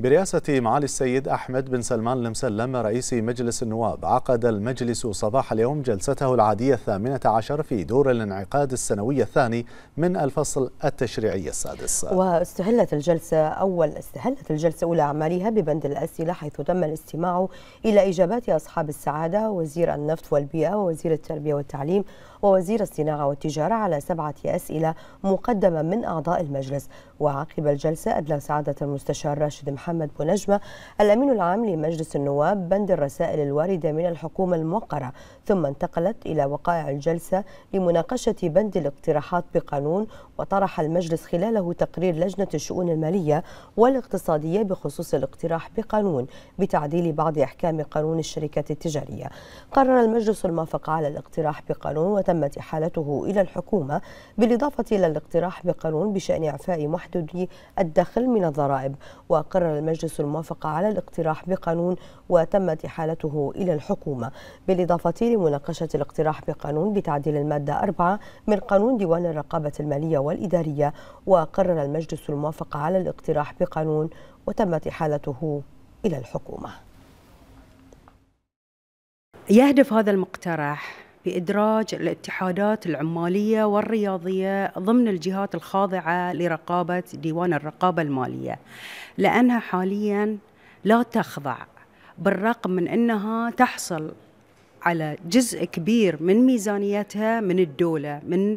برئاسة معالي السيد أحمد بن سلمان المسلم رئيس مجلس النواب عقد المجلس صباح اليوم جلسته العادية الثامنة عشر في دور الانعقاد السنوي الثاني من الفصل التشريعي السادس واستهلت الجلسة أول استهلت الجلسة أولى أعمالها ببند الأسئلة حيث تم الاستماع إلى إجابات أصحاب السعادة وزير النفط والبيئة ووزير التربية والتعليم ووزير الصناعة والتجارة على سبعة أسئلة مقدمة من أعضاء المجلس وعقب الجلسة أدلى سعادة المستشار راشد محمد محمد بنجمة الأمين العام لمجلس النواب بند الرسائل الواردة من الحكومة الموقرة ثم انتقلت إلى وقائع الجلسة لمناقشة بند الاقتراحات بقانون وطرح المجلس خلاله تقرير لجنة الشؤون المالية والاقتصادية بخصوص الاقتراح بقانون بتعديل بعض أحكام قانون الشركات التجارية قرر المجلس الموافقة على الاقتراح بقانون وتمت إحالته إلى الحكومة بالإضافة إلى الاقتراح بقانون بشأن إعفاء محدودي الدخل من الضرائب وقرر المجلس الموافقة على الاقتراح بقانون وتمت إحالته إلى الحكومة بالإضافة لمناقشة الاقتراح بقانون بتعديل المادة 4 من قانون ديوان الرقابة المالية والإدارية وقرر المجلس الموافقة على الاقتراح بقانون وتمت إحالته إلى الحكومة يهدف هذا المقترح بإدراج الاتحادات العمالية والرياضية ضمن الجهات الخاضعة لرقابة ديوان الرقابة المالية لأنها حاليا لا تخضع بالرغم من أنها تحصل على جزء كبير من ميزانيتها من الدولة من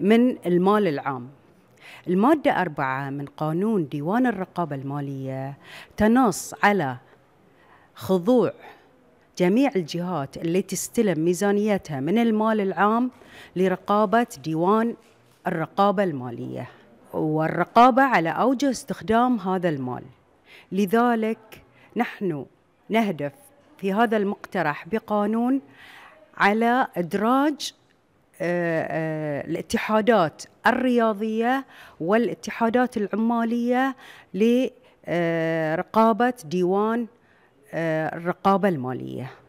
من المال العام المادة أربعة من قانون ديوان الرقابة المالية تنص على خضوع جميع الجهات التي تستلم ميزانيتها من المال العام لرقابة ديوان الرقابة المالية والرقابة على أوجه استخدام هذا المال لذلك نحن نهدف في هذا المقترح بقانون على إدراج آه، آه، الاتحادات الرياضية والاتحادات العمالية لرقابة ديوان آه، الرقابه الماليه